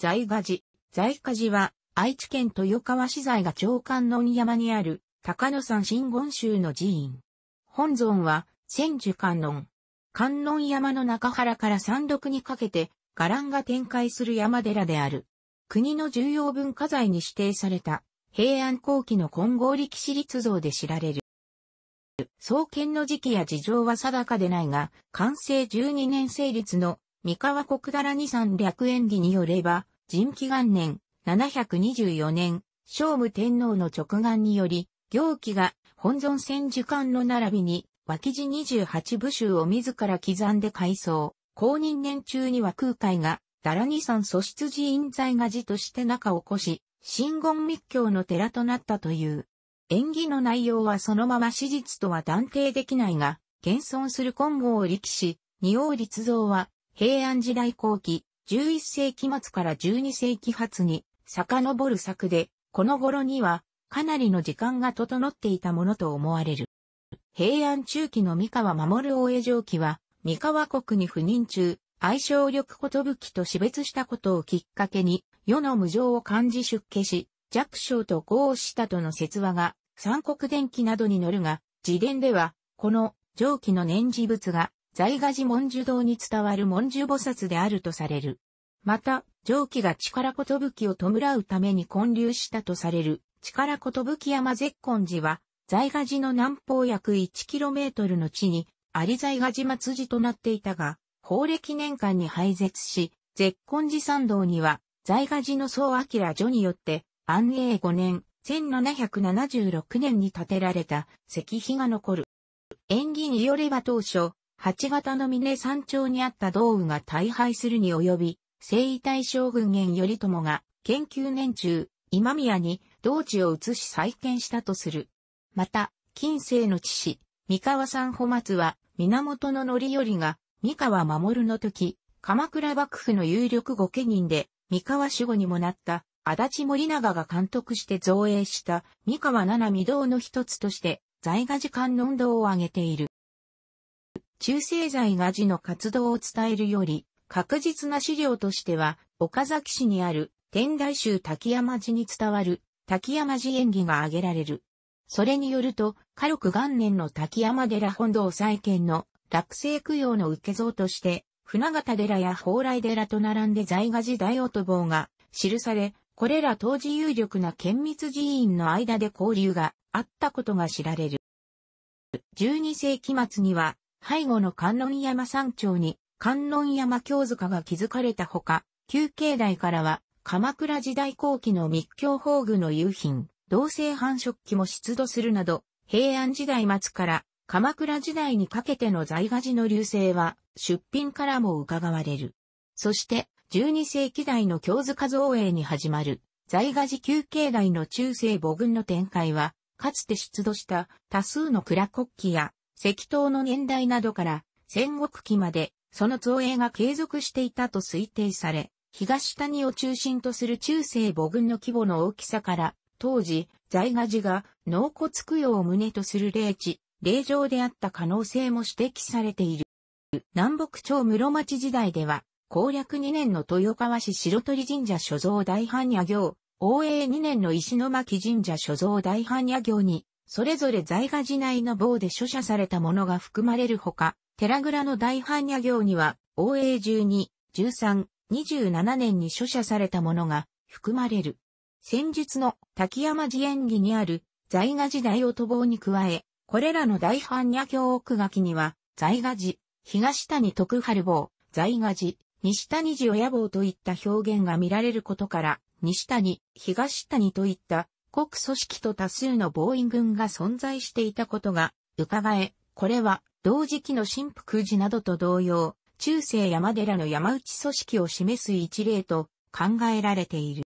在賀寺。在賀寺は、愛知県豊川市在賀町観音山にある、高野山真言宗の寺院。本尊は、千住観音。観音山の中原から山麓にかけて、伽藍が展開する山寺である。国の重要文化財に指定された、平安後期の金剛力士立像で知られる。創建の時期や事情は定かでないが、完成12年成立の三河国柄二三略演技によれば、人気元年、724年、聖武天皇の直眼により、行基が本尊戦時館の並びに、脇地28部衆を自ら刻んで改装。公認年中には空海が、ダラニ山素出寺院在が寺として中を起こし、新言密教の寺となったという。演技の内容はそのまま史実とは断定できないが、現存する金剛力士、仁王立像は、平安時代後期、11世紀末から12世紀初に遡る作で、この頃にはかなりの時間が整っていたものと思われる。平安中期の三河守大江城記は、三河国に赴任中、愛称力寿と死別したことをきっかけに、世の無常を漢字出家し、弱小と合したとの説話が、三国伝記などに載るが、自伝では、この上記の念事物が、在賀寺文殊堂に伝わる文殊菩薩であるとされる。また、蒸気が力ことぶきを弔うために建立したとされる、力ことぶき山絶根寺は、在賀寺の南方約 1km の地に、あり在賀寺末寺となっていたが、法暦年間に廃絶し、絶根寺参道には、在賀寺の総明序によって、安永5年、1776年に建てられた石碑が残る。縁起によれば当初、八型の峰山頂にあった道具が大敗するに及び、征夷大将軍源頼朝が、研究年中、今宮に、同地を移し再建したとする。また、近世の知三河三保松は、源の範頼が、三河守の時、鎌倉幕府の有力御家人で、三河守護にもなった、足立森長が監督して造営した、三河七御堂の一つとして、在賀時間の温度を上げている。中世在画寺の活動を伝えるより、確実な資料としては、岡崎市にある天台宗滝山寺に伝わる滝山寺演技が挙げられる。それによると、火力元年の滝山寺本堂再建の落成供養の受け像として、船形寺や蓬莱寺と並んで在賀寺大音が記され、これら当時有力な県密寺院の間で交流があったことが知られる。12世紀末には、背後の観音山山頂に観音山京塚が築かれたほか、旧境内からは、鎌倉時代後期の密教法具の夕品、同性繁殖期も出土するなど、平安時代末から鎌倉時代にかけての在賀寺の流星は出品からも伺われる。そして12世紀代の京塚造営に始まる在賀寺旧境内の中世母軍の展開は、かつて出土した多数の蔵国旗や石塔の年代などから戦国期までその造営が継続していたと推定され、東谷を中心とする中世母軍の規模の大きさから、当時、在賀寺が納骨供養を旨とする霊地、霊場であった可能性も指摘されている。南北朝室町時代では、攻略2年の豊川市白鳥神社所蔵大般若行、応永2年の石巻神社所蔵大般若行に、それぞれ在賀寺内の棒で所写されたものが含まれるほか、寺倉の大般若行には、応永12、13、27年に書写されたものが含まれる。先日の滝山寺演技にある在賀時代を坊に加え、これらの大般若行奥書きには、在賀寺、東谷徳春坊、在賀寺、西谷寺親坊といった表現が見られることから、西谷、東谷といった国組織と多数の防衛軍が存在していたことが伺え、これは同時期の神福寺などと同様、中世山寺の山内組織を示す一例と考えられている。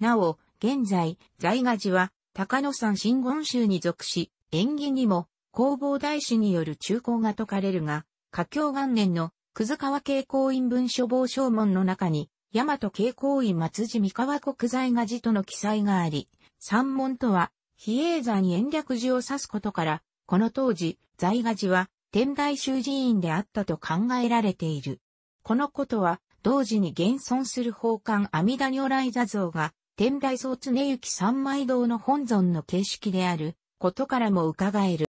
なお、現在、在賀寺は高野山真言宗に属し、縁起にも弘法大師による中高が解かれるが、華京元年のくず川慶光院文書房証文の中に、大和慶光院松寺三河国在賀寺との記載があり、三門とは、比叡山延暦寺を指すことから、この当時、在賀寺は天台宗寺院であったと考えられている。このことは、同時に現存する宝冠阿弥陀如来座像が、天台宗常行三枚堂の本尊の形式であることからも伺える。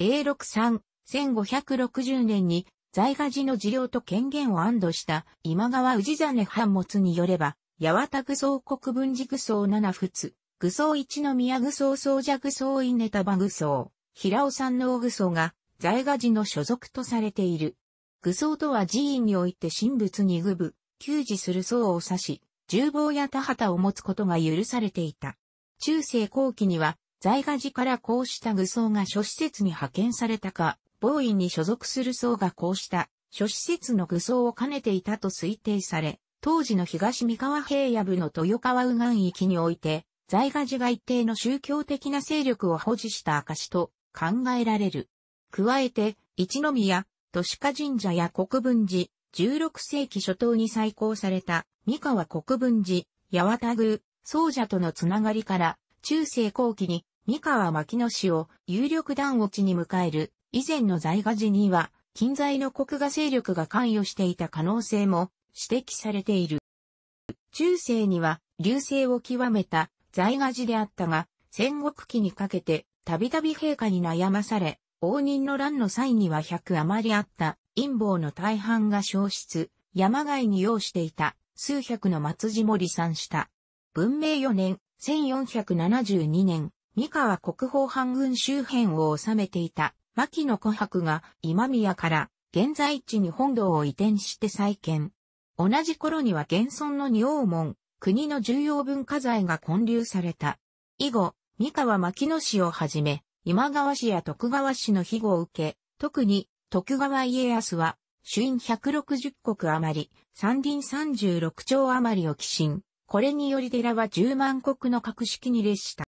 A63、1560年に在賀寺の事領と権限を安堵した今川氏真藩物によれば、八幡具宗国分寺具宗七仏、具宗一宮具宗僧者具僧院ネタ場具平尾山の愚僧が在賀寺の所属とされている。愚僧とは寺院において神仏に具部、給仕する僧を指し、重防や田畑を持つことが許されていた。中世後期には、在賀寺からこうした愚僧が諸施設に派遣されたか、防衛に所属する僧がこうした諸施設の愚僧を兼ねていたと推定され、当時の東三河平野部の豊川右岸域において、在賀寺が一定の宗教的な勢力を保持した証と考えられる。加えて、一宮、都市化神社や国分寺、16世紀初頭に再興された、三河国分寺、八幡宮、宗者とのつながりから、中世後期に三河牧野氏を有力団落ちに迎える、以前の在賀寺には、近在の国賀勢力が関与していた可能性も指摘されている。中世には、流星を極めた在賀寺であったが、戦国期にかけてたびたび陛下に悩まされ、応仁の乱の際には100余りあった陰謀の大半が消失、山外に要していた数百の末字も離散した。文明4年、1472年、三河国宝半軍周辺を治めていた牧野古白が今宮から現在地に本堂を移転して再建。同じ頃には現存の二王門、国の重要文化財が建立された。以後、三河牧野氏をはじめ、今川氏や徳川氏の庇護を受け、特に徳川家康は、主因160国余り、山林36兆余りを寄進。これにより寺は10万国の格式に列した。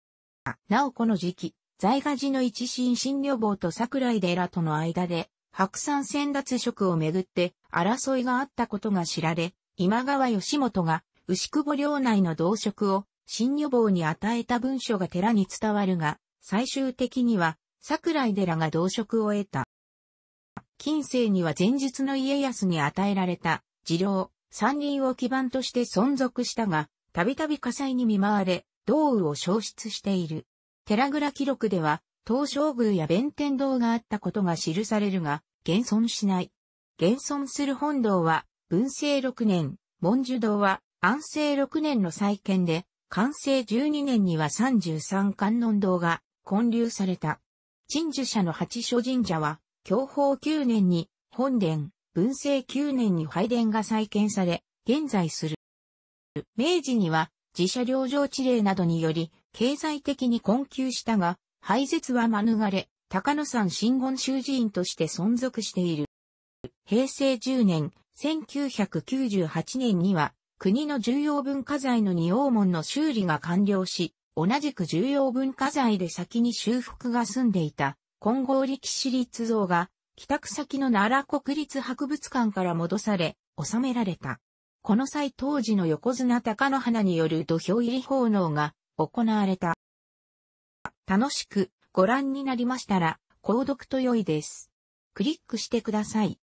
なおこの時期、在賀寺の一新新女房と桜井寺との間で、白山先達職をめぐって争いがあったことが知られ、今川義元が牛久保領内の同職を新女房に与えた文書が寺に伝わるが、最終的には、桜井寺が同職を得た。近世には前述の家康に与えられた、次郎、三人を基盤として存続したが、たびたび火災に見舞われ、道雨を消失している。寺倉記録では、東照宮や弁天堂があったことが記されるが、現存しない。現存する本堂は、文政六年、文殊堂は安政六年の再建で、完成12年には33観音堂が建立された。鎮守社の八所神社は、享保9年に本殿、文政9年に拝殿が再建され、現在する。明治には自社領上地令などにより、経済的に困窮したが、廃絶は免れ、高野山新言修寺院として存続している。平成10年、1998年には、国の重要文化財の二王門の修理が完了し、同じく重要文化財で先に修復が済んでいた、金剛力士立像が、帰宅先の奈良国立博物館から戻され、収められた。この際当時の横綱高野花による土俵入り奉納が行われた。楽しくご覧になりましたら、購読と良いです。クリックしてください。